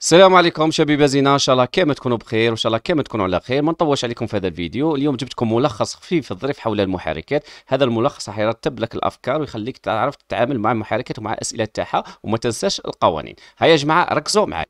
السلام عليكم شبيبه زينه ان شاء الله كامل تكونوا بخير وان شاء الله كامل تكونوا على خير ما نطولش عليكم في هذا الفيديو اليوم جبتكم ملخص خفيف الظريف حول المحركات هذا الملخص راح يرتب لك الافكار ويخليك تعرف تتعامل مع المحركات ومع الاسئله تاعها وما تنساش القوانين هيا يا جماعه ركزوا معي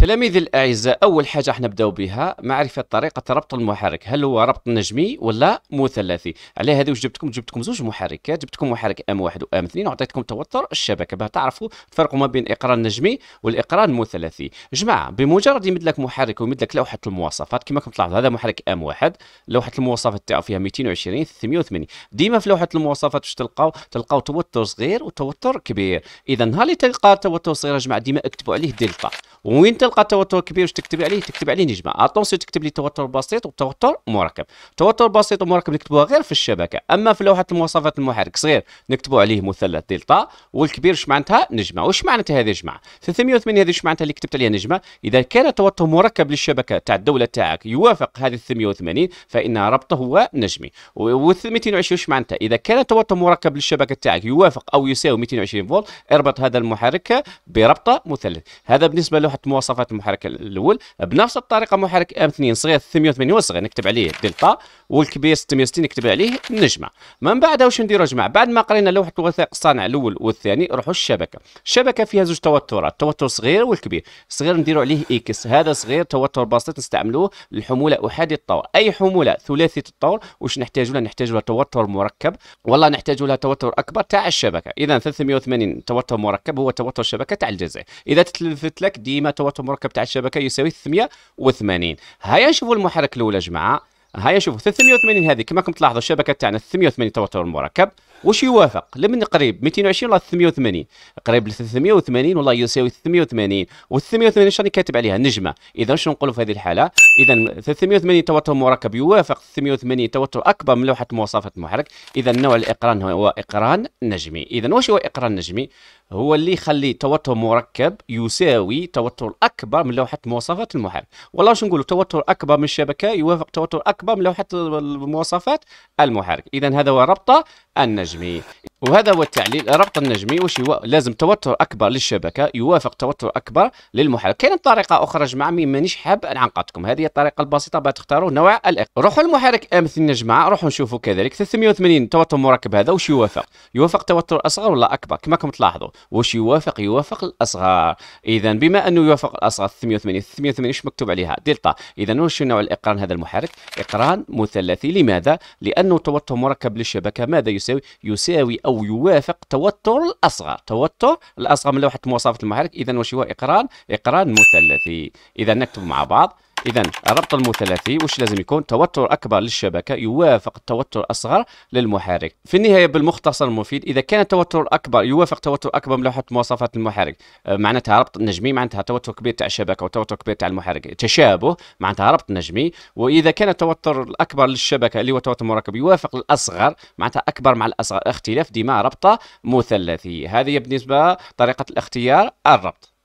تلاميذ الأعزاء أول حاجة احنا نبداو بها معرفة طريقة ربط المحرك هل هو ربط نجمي ولا مثلثي على هذه واش جبتكم جبتكم زوج محركات جبتكم محرك ام واحد وام اثنين وعطيتكم توتر الشبكة باه تعرفوا الفرق ما بين إقران نجمي والإقران المثلثي جماعة بمجرد يمد لك محرك ويمد لك لوحة المواصفات كما راكم تلاحظوا هذا محرك ام واحد لوحة المواصفات تاعو فيها 220 380 ديما في لوحة المواصفات واش تلقاو تلقاو توتر صغير وتوتر كبير إذا نهار اللي تلقى توتر صغير يا جماعة ديما اكتبوا عليه دلتا وين تلقى توتر كبير واش تكتب عليه تكتب عليه نجمه اتونسيون تكتب لي توتر بسيط وتوتر مركب توتر بسيط ومركب نكتبوها غير في الشبكه اما في لوحه المواصفات المحرك صغير نكتبوا عليه مثلث دلتا والكبير واش معناتها نجمه واش معناتها هذه جماعه 380 هذه واش معناتها اللي كتبت عليها نجمه اذا كان توتر مركب للشبكه تاع الدوله تاعك يوافق هذه 380 فان ربطه هو نجمي و 220 واش معناتها اذا كان توتر مركب للشبكه تاعك يوافق او يساوي 220 فولت اربط هذا المحرك بربطه مثلث هذا بالنسبه لوحه المواصفات مواصفات المحرك الاول بنفس الطريقه محرك ام 2 صغير 88 صغير نكتب عليه دلتا والكبير 660 نكتب عليه النجمه من بعد واش نديروا يا جماعه بعد ما قرينا لوحه الوثائق الصانع الاول والثاني نروحوا الشبكه الشبكه فيها زوج توترات توتر صغير والكبير صغير نديروا عليه اكس هذا صغير توتر بسيط نستعملوه للحموله احادي الطور اي حموله ثلاثيه الطور واش نحتاجوا لها نحتاجوا لها توتر مركب والله نحتاجوا لها توتر اكبر تاع الشبكه اذا 380 توتر مركب هو توتر الشبكه تاع الجزيء اذا تلفت لك ديما توتر المركب تاع الشبكه يساوي 380 هيا نشوفوا المحرك الاول يا جماعه هيا شوفوا 380 هذه كما راكم تلاحظوا الشبكه تاعنا 380 توتر المركب واش يوافق لمن قريب 220 ولا 380 قريب ل 380 والله يساوي 380 و 380 شنو كاتب عليها نجمه اذا شنو نقولوا في هذه الحاله اذا 380 توتر مركب يوافق 380 توتر اكبر من لوحه مواصفات المحرك اذا نوع الاقران هو اقران نجمي اذا واش هو اقران نجمي هو اللي يخلي توتر مركب يساوي توتر اكبر من لوحه مواصفات المحرك والله واش نقولوا توتر اكبر من الشبكه يوافق توتر اكبر من لوحه مواصفات المحرك اذا هذا هو ربطه النجمي وهذا هو التعليل ربط النجمي واش يو... لازم توتر اكبر للشبكه يوافق توتر اكبر للمحرك كاين طريقه اخرى جماعه مي مانيش حاب نعقدكم هذه الطريقه البسيطه باش تختاروا نوع الاق روحوا المحرك ام 2 جماعه روحوا نشوفوا كذلك 380 توتر مركب هذا واش يوافق يوافق توتر اصغر ولا اكبر كما راكم تلاحظوا واش يوافق يوافق الاصغر اذا بما انه يوافق الاصغر 380 380 واش مكتوب عليها دلتا اذا واش نوع الاقران هذا المحرك اقران مثلثي لماذا لانه توتر مركب للشبكه ماذا يساوي يساوي او أو يوافق توتر الأصغر توتر الأصغر من لوحة مواصفات المحرك إذا وش هو إقران إقران مثلثي إذا نكتب مع بعض إذا الربط المثلثي وش لازم يكون؟ توتر أكبر للشبكة يوافق التوتر أصغر للمحرك. في النهاية بالمختصر المفيد إذا كان التوتر أكبر يوافق توتر أكبر من لوحة مواصفات المحرك، آه، معناتها ربط نجمي معناتها توتر كبير تاع الشبكة وتوتر كبير تاع المحرك، تشابه معناتها ربط نجمي، وإذا كان التوتر الأكبر للشبكة اللي هو توتر مركب يوافق الأصغر معناتها أكبر مع الأصغر، اختلاف ديما ربطة مثلثي، هذه بالنسبة طريقة الاختيار الربط.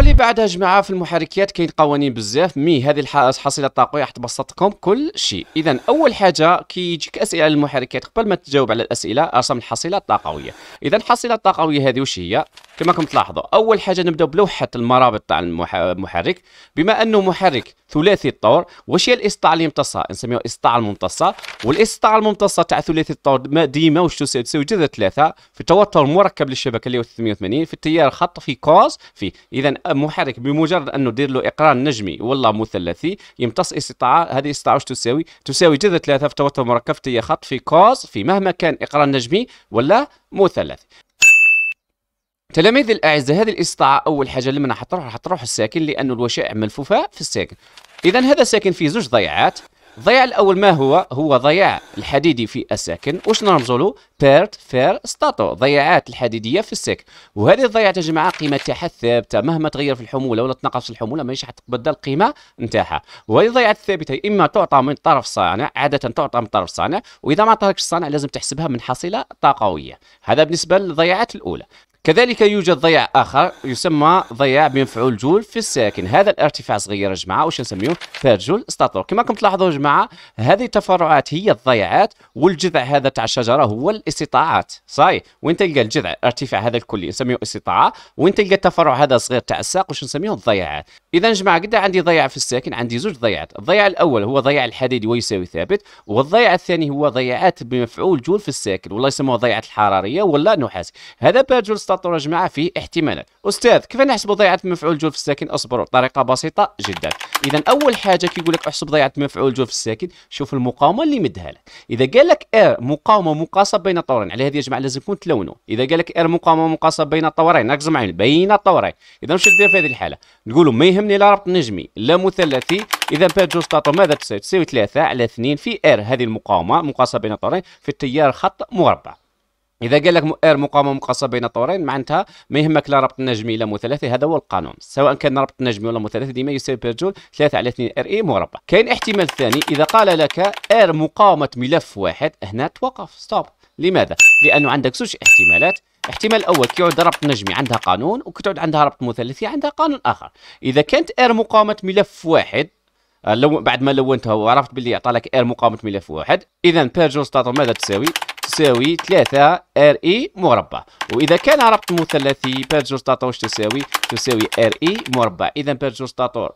نروحوا اللي بعدها جماعه في المحركات كاين قوانين بزاف مي هذه الحصيله الطاقويه راح تبسطكم كل شيء اذا اول حاجه كي يجيك اسئله على المحركات قبل ما تجاوب على الاسئله ارسم الحصيله الطاقويه اذا الحصيله الطاقويه هذه وش هي كما راكم تلاحظوا اول حاجه نبداو بلوحه المرابط تاع المحرك بما انه محرك ثلاثي الطور واش هي الاسطاعه اللي يمتصها نسميوها الاسطاعه الممتصه والاسطاعه الممتصه تاع ثلاثي الطور ديما واش تساوي جذر ثلاثه في التوتر المركب للشبكه اللي هو 380 في التيار خط في كوز في اذا محرك بمجرد انه دير له اقران نجمي ولا مثلثي يمتص استطاعه هذه الاستطاعه واش تساوي تساوي جذر ثلاثه في التوتر المركب في التيار خط في كوز في مهما كان اقران نجمي ولا مثلثي تلاميذ الاعزاء هذه الاستطاعه اول حاجه راح تروح حتروح حتروح الساكن لانه الوشائع ملفوفه في الساكن اذا هذا ساكن فيه زوج ضيعات الضياع الاول ما هو هو ضياع الحديدي في الساكن واش نرمزوا له بيرت فير ستاتو ضياعات الحديديه في الساكن وهذه الضياعات يا جماعه قيمه تاعها ثابته مهما تغير في الحموله ولا تنقص الحموله ماهيش حتتبدل القيمه نتاعها وهذه الضياعات الثابته اما تعطى من طرف صانع عاده تعطى من طرف صانع واذا ما عطاكش الصانع لازم تحسبها من حصيله طاقويه هذا بالنسبه للضياعات الاولى كذلك يوجد ضياع آخر يسمى ضياع بمفعول جول في الساكن هذا الارتفاع صغير يا جماعة واش نسميوه جول استاتور كما راكم تلاحظوا يا جماعة هذه التفرعات هي الضيعات والجذع هذا تاع الشجرة هو الاستطاعات صاي وين تلقى الجذع ارتفاع هذا الكلي نسميه استطاعة وين تلقى التفرع هذا صغير تاع الساق واش نسميه الضيعات إذا يا جماعة قد عندي ضياع في الساكن عندي زوج ضيعات الضياع الأول هو ضياع الحديدي ويساوي ثابت والضياع الثاني هو ضيعات بمفعول جول في الساكن والله يسموها ضيعات الحرارية ولا نحاس هذا بارجول تستطر جماعة فيه احتمالات أستاذ كيف نحسب ضيعة مفعول جول في الساكن أصبروا طريقة بسيطة جدا إذا أول حاجة كيقول لك احسب ضيعة مفعول جول في الساكن شوف المقاومة اللي مدها لك إذا قال لك إير مقاومة مقاصب بين طورين على هذه يا جماعة لازم تكون تلونوا إذا قال لك إير مقاومة مقاصب بين طورين ناقص معين بين طورين إذا واش دير في هذه الحالة نقولوا ما يهمني لا ربط نجمي لا مثلثي إذا بات جوج طاطو ماذا تساوي؟ تساوي 3 على 2 في إير هذه المقاومة مقاصبة بين طورين في التيار خط مربع اذا قال لك ار مقاومه مقاصه بين طورين معناتها ما يهمك لا ربط نجمي لا مثلثي هذا هو القانون سواء كان ربط نجمي ولا مثلثي ديما يساوي بيرجول 3 على 2 ار اي مربع كاين احتمال ثاني اذا قال لك ار مقاومه ملف واحد هنا توقف ستوب لماذا لانه عندك زوج احتمالات الاحتمال الاول كيعود ربط نجمي عندها قانون وكتعود عندها ربط مثلثي عندها قانون اخر اذا كانت ار مقاومه ملف واحد آه، لو بعد ما لونتها وعرفت باللي عطى لك ار مقاومه ملف واحد اذا بيرجول جول ستاتو ماذا تساوي تساوي 3 ار اي مربع واذا كان ربط مثلثي بير جوج واش تساوي تساوي ار اي مربع اذا بير جوج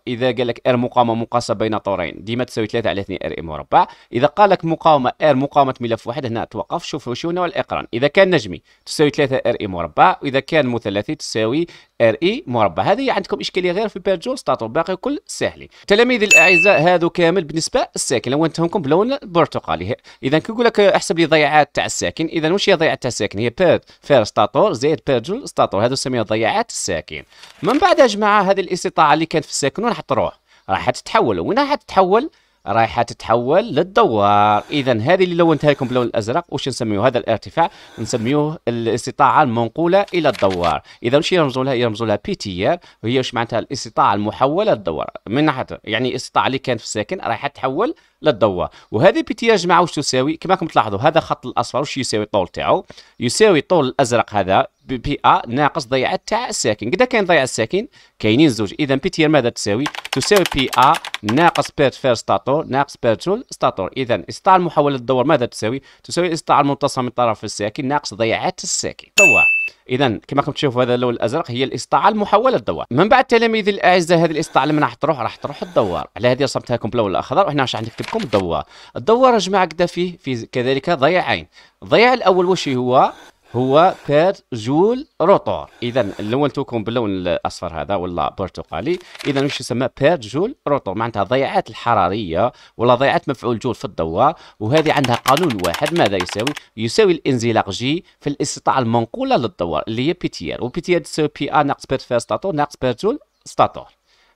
اذا قال لك ار مقاومه مقاسه بين طورين ديما تساوي 3 على 2 ار اي مربع اذا قال لك مقاومه ار مقاومه ملف واحد هنا توقف شوف شو نوع الاقران اذا كان نجمي تساوي 3 ار اي مربع واذا كان مثلثي تساوي ار اي مربع هذه عندكم اشكاليه غير في بير جوج باقي كل ساهلين تلاميذي الاعزاء هذا كامل بالنسبه الساكنه لو انتهمكم بلون برتقالي اذا كيقول لك احسب لي ضيعات الساكن اذا واش هي ضيعه الساكن هي بيرد فير ستاتور زائد بيرجول ستاتور هذو سميها ضيعات الساكن من بعد يا جماعه هذه الاستطاعه اللي كانت في الساكن تروح راح تتحول وين راح تتحول رايحه تتحول للدوار اذا هذه اللي لونتها لكم باللون الازرق واش نسميه هذا الارتفاع نسميوه الاستطاعه المنقوله الى الدوار اذا واش يرمزوا لها يرمزوا لها بي تي ار وهي واش معناتها الاستطاعه المحوله للدوار من ناحيه يعني الاستطاعه اللي كانت في الساكن رايحه تتحول للضوء وهذه بي تي اجمع إيه واش تساوي كما راكم تلاحظوا هذا الخط الاصفر واش يساوي الطول تاعو يساوي الطول الازرق هذا بي ا ناقص ضيعه تاع الساكن قدا كاين ضيعه الساكن كاينين زوج اذا بي تي إيه ماذا تساوي تساوي بي ا ناقص بيرت فير ستاتور ناقص بيرت ستاتور اذا استطاع المحوله الدور ماذا تساوي تساوي استطاع المنتصف من طرف الساكن ناقص ضيعه الساكن طوال. اذا كما راكم تشوفوا هذا اللون الازرق هي الاسطاعه المحوله للدوار من بعد تلاميذ الاعزاء هذه الاسطاعه لما راح تروح راح تروح الدوار على هذه رسمتها لكم باللون الاخضر وهنا راح نكتب لكم الدوار الدوار يا جماعه كذا فيه في كذلك ضيعين الضياع الاول واش هو هو بير جول روتور اذا لونتوكم باللون الاصفر هذا ولا برتقالي اذا واش يسمى بير جول روتور معناتها ضيعات الحراريه ولا ضيعات مفعول جول في الدوار وهذه عندها قانون واحد ماذا يساوي يساوي الانزلاق جي في الاستطاعه المنقوله للدوار اللي هي بي تي ار وبي تي ار تساوي بي ا ناقص بير فير ستاتور ناقص بير جول ستاتور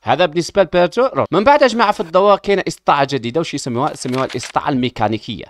هذا بالنسبه لبيرجو من بعد يا جماعه في الضوء كاين استطاعه جديده وش يسموها يسموها الاستطاعه الميكانيكيه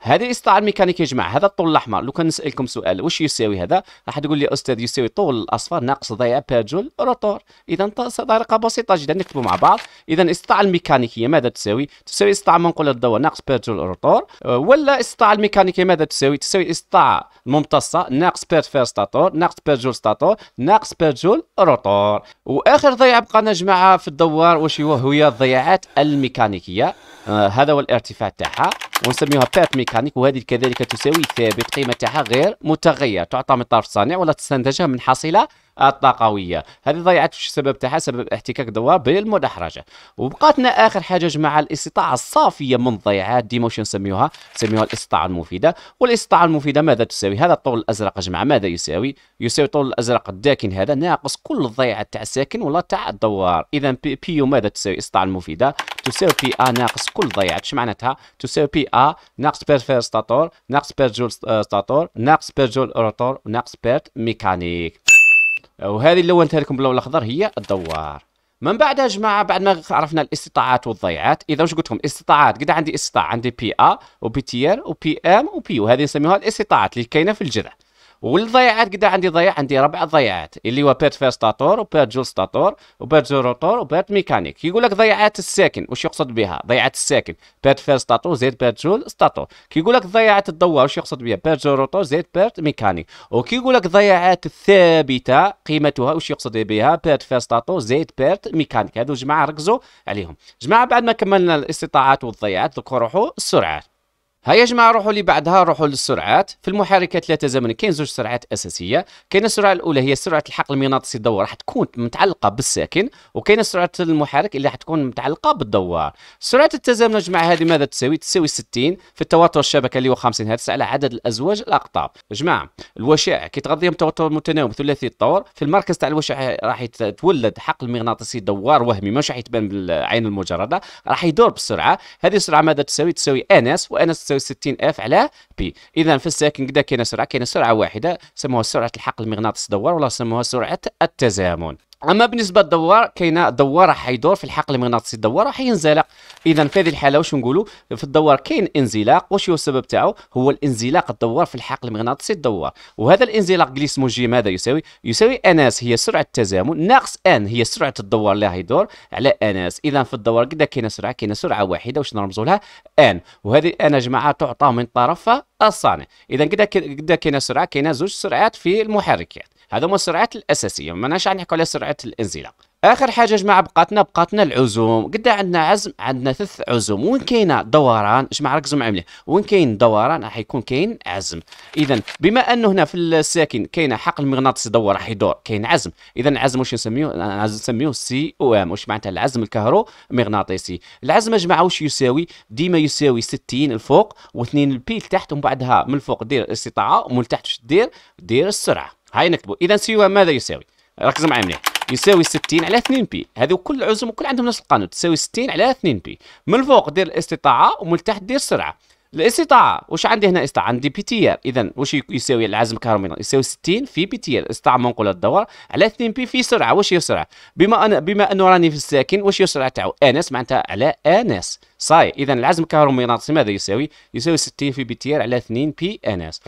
هذه الاستطاعه الميكانيكيه يا جماعه هذا الطول الاحمر لو كان نسالكم سؤال واش يساوي هذا راح تقول لي استاذ يساوي الطول الاصفر ناقص ضياع بيرجول روتور اذا طريقه بسيطه جدا نكتبوا مع بعض اذا الاستطاعه الميكانيكيه ماذا تساوي تساوي استطاعه منقوله الضوء ناقص بيرجول روتور آه، ولا استطاعه الميكانيكيه ماذا تساوي تساوي الاستطاعه الممتصه ناقص بيرجول ستاتور ناقص بيرجول ستاتور ناقص بيرجول روتور واخر ضياع بقى يا جماعه مع في الدوار واش هو هي الضياعات الميكانيكيه آه هذا هو الارتفاع تاعها ونسميوها بات ميكانيك وهذه كذلك تساوي ثابت قيمه تاعها غير متغير تعطى من طرف صانع ولا تستنتجها من حصيله الطاقويه هذه ضيعت في السبب تاعها سبب احتكاك دورها بالمدحرجه وبقاتنا اخر حاجه جماعه الاستطاعه الصافيه من ضيعات ديما وش نسميوها نسميوها الاستطاعه المفيده والاستطاعه المفيده ماذا تساوي هذا الطول الازرق جماعه ماذا يساوي يساوي الطول الازرق الداكن هذا ناقص كل الضيعات تاع الساكن ولا تاع الدوار اذا بي بيو ماذا تساوي الاستطاعه المفيده تساوي بي ا ناقص كل ضيعات اش معناتها تساوي بي ا ناقص بير فير ستاتور ناقص بير جول ستاتور ناقص بير جول روتور ناقص بير ميكانيك وهذه اللي ولتها لكم باللون الاخضر هي الدوار من بعد يا جماعه بعد ما عرفنا الاستطاعات والضيعات اذا واش قلت لكم استطاعات قد عندي استطاع عندي بي ا وبي تي ار وبي ام وبي وهذه نسميها نسميوها الاستطاعات اللي كاينه في الجذع والضيعات قد عندي ضياع عندي ربع ضياعات اللي هو بيرت فيستاتور وبيرت جول ستاتور وبيرت جيروتور وبيرت ميكانيك كيقول لك ضيعات الساكن واش يقصد بها ضيعات الساكن بيرت فيستاتور زيد بيرت جول ستاتور كيقول لك ضيعات الضوء واش يقصد بها بيرت جيروتور زيد بيرت ميكانيك وكيقول لك ضيعات الثابته قيمتها واش يقصد بها بيرت فيستاتور زيد بيرت ميكانيك هذو جماعه ركزوا عليهم جماعه بعد ما كملنا الاستطاعات والضياعات ذكروا السرعات ها يا جماعه روحوا لي بعدها روحوا للسرعات في المحركات لا زمن كاين زوج سرعات اساسيه كاين السرعه الاولى هي سرعه الحقل المغناطيسي الدوار راح تكون متعلقه بالساكن وكاين سرعه المحرك اللي راح تكون متعلقه بالدوار سرعه التزامن يا جماعه هذه ماذا تساوي تساوي 60 في التوتر الشبكه اللي هو 50 هرتز على عدد الازواج الاقطاب جماعه الوشائع كي تغذيهم توتر متناوب ثلاثي الطور في المركز تاع الوشائع راح يتولد حقل مغناطيسي دوار وهمي ماشي راح يتبان بالعين المجرده راح يدور بالسرعه هذه السرعه ماذا تساوي تساوي انس وانس تساوي 60 اف على بي اذا في الساكن كدا كاينه سرعه كاينه سرعه واحده سموها سرعه الحقل المغناطيسي دوار ولا سموها سرعه التزامن اما بالنسبه للدوار كاينه دوار راح يدور في الحقل المغناطيسي الدوار راح ينزلق اذا في هذه الحاله واش نقولوا في الدوار كاين انزلاق واش هو السبب تاعو هو الانزلاق الدوار في الحقل المغناطيسي الدوار وهذا الانزلاق جليسموجي جي ماذا يساوي يساوي اناس هي سرعه التزامن ناقص ان هي سرعه الدوار اللي راح يدور على اناس اذا في الدوار قد كاينه سرعه كاينه سرعه واحده واش نرمزوا لها ان وهذه ان يا جماعه تعطى من طرف الصانع اذا قد كاينه سرعه كاينه زوج سرعات في المحرك يعني. هما السرعات الاساسيه ما ناش نحكوا على سرعه الانزلاق اخر حاجه جماعه بقاتنا بقاتنا العزوم قد عندنا عزم عندنا ثلاث عزوم وين كاينه دوران جماعه ركزوا معايا مليح وين كاين دوران راح يكون كاين عزم اذا بما انه هنا في الساكن كاين حقل مغناطيسي دور راح يدور كاين عزم اذا العزم واش نسميوه نسميوه سي او ام واش معناتها العزم الكهرو مغناطيسي العزم يا جماعه واش يساوي ديما يساوي 60 الفوق و2 البي لتحت ومن بعدها من الفوق دير الاستطاعه ومن تحت واش دير دير السرعه هاي نكتبوا اذا سوى ماذا يساوي ركزوا معايا مليح يساوي 60 على 2 بي هذو كل عزم وكل عندهم نفس القانون تساوي 60 على 2 بي من الفوق دير الاستطاعه ومن التحت دير السرعه الاستطاعه واش عندي هنا استطاعه عندي بي تي ار اذا واش يساوي العزم الكهربائي يساوي 60 في بي تي ار استطاعه منقوله الدور على 2 بي في سرعه واش هي السرعه بما أنا بما انه راني في الساكن واش هي السرعه تاعو انس معناتها على انس صاي اذا العزم الكهرومغناطيسي ماذا يساوي يساوي 60 في بي تي ار على 2 بي انس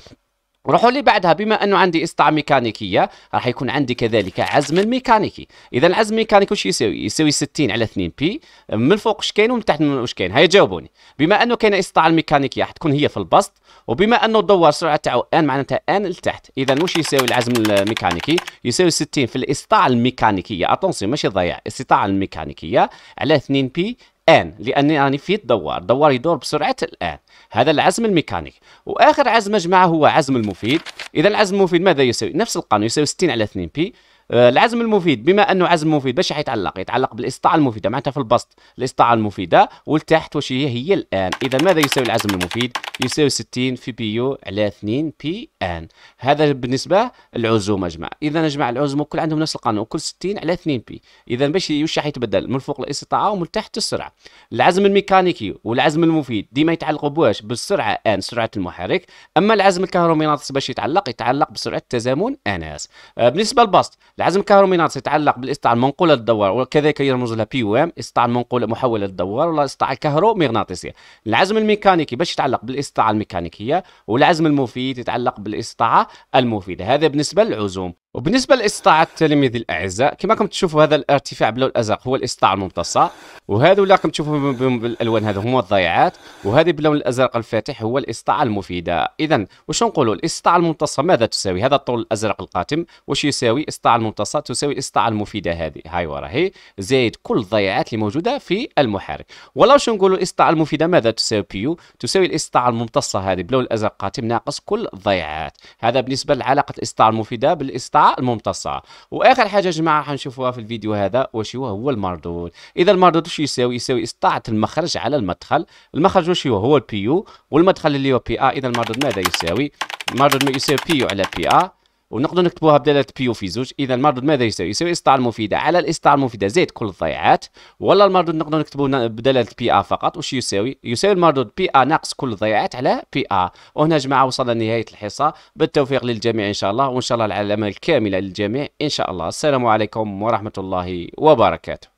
روحوا لي بعدها بما انه عندي اسطعه ميكانيكيه راح يكون عندي كذلك عزم ميكانيكي اذا العزم الميكانيكي وش يساوي يساوي 60 على 2 بي من الفوق اش كاين ومن تحت اش كاين هيا جاوبوني بما انه كاين اسطعه الميكانيكيه راح تكون هي في البسط وبما انه الدوار سرعه تاعو ان معناتها ان لتحت اذا وش يساوي العزم الميكانيكي يساوي 60 في الاسطعه الميكانيكيه اتونسي ماشي ضياع الاسطعه الميكانيكيه على 2 بي الآن لأني يعني في الدوار الدوار يدور بسرعة الآن هذا العزم الميكانيك وآخر عزم مجموعة هو عزم المفيد إذا العزم المفيد ماذا يساوي نفس القانون يساوي 60 على 2 بي آه، العزم المفيد بما انه عزم مفيد باش حيتعلق يتعلق بالاستطاعه المفيده معناتها في البسط الاستطاعه المفيده والتحت واش هي هي الان اذا ماذا يساوي العزم المفيد يساوي 60 في بي يو على 2 بي ان هذا بالنسبه العزوم اجمع اذا نجمع جماعه العزوم كل عندهم نفس القانون كل 60 على 2 بي اذا باش واش حيتبدل من فوق الاستطاعه ومن تحت السرعه العزم الميكانيكي والعزم المفيد ديما يتعلقوا بواش بالسرعه ان سرعه المحرك اما العزم الكهرومغناطيسي باش يتعلق يتعلق بسرعه تزامن اناس آه، بالنسبه للبسط العزم الكهرومغناطيسي يتعلق بالاستطاعة المنقولة للدوار وكذلك يرمز لها بي ام استطاعة المنقولة محولة للدوار ولا استطاعة الكهرومغناطيسية العزم الميكانيكي باش يتعلق بالاستطاعة الميكانيكية والعزم المفيد يتعلق بالاستطاعة المفيدة هذا بالنسبة للعزوم وبالنسبه للاستطاعه التلاميذ الاعزاء كما كنت تشوفوا هذا الارتفاع باللون الازرق هو الاستطاعه الممتصه وهذا اللي راكم تشوفوا بالالوان هذا هما الضيعات وهذه باللون الازرق الفاتح هو الاستطاعه المفيده اذا واش نقولوا الاستطاعه الممتصه ماذا تساوي هذا الطول الازرق القاتم واش يساوي الاستطاعه الممتصه تساوي الاستطاعه المفيده هذه هاي وراهي زائد كل الضيعات اللي موجوده في المحرك ولا واش نقولوا الاستطاعه المفيده ماذا تساوي بيو تساوي الاستطاعه الممتصه هذه باللون الازرق القاتم ناقص كل الضيعات هذا بالنسبه لعلاقه الاستطاعه المفيده بالاستطاعه الممتصه واخر حاجه يا جماعه حنشوفوها في الفيديو هذا واش هو هو المردود اذا المردود واش يساوي يساوي استطاعه المخرج على المدخل المخرج واش هو هو البيو والمدخل اللي هو بي ا اذا المردود ماذا يساوي المردود يساوي بيو على بي ا ونقدروا نكتبوها بدلاله بي في زوج اذا المردود ماذا يساوي يساوي الاسطاعه المفيده على الإسطاع المفيده زائد كل الضيعات ولا المردود نقدروا نكتبوه بدلاله بي ا فقط وش يساوي يساوي المردود بي ا ناقص كل الضيعات على بي ا وهنا جماعه وصلنا لنهايه الحصه بالتوفيق للجميع ان شاء الله وان شاء الله العلامه الكامله للجميع ان شاء الله السلام عليكم ورحمه الله وبركاته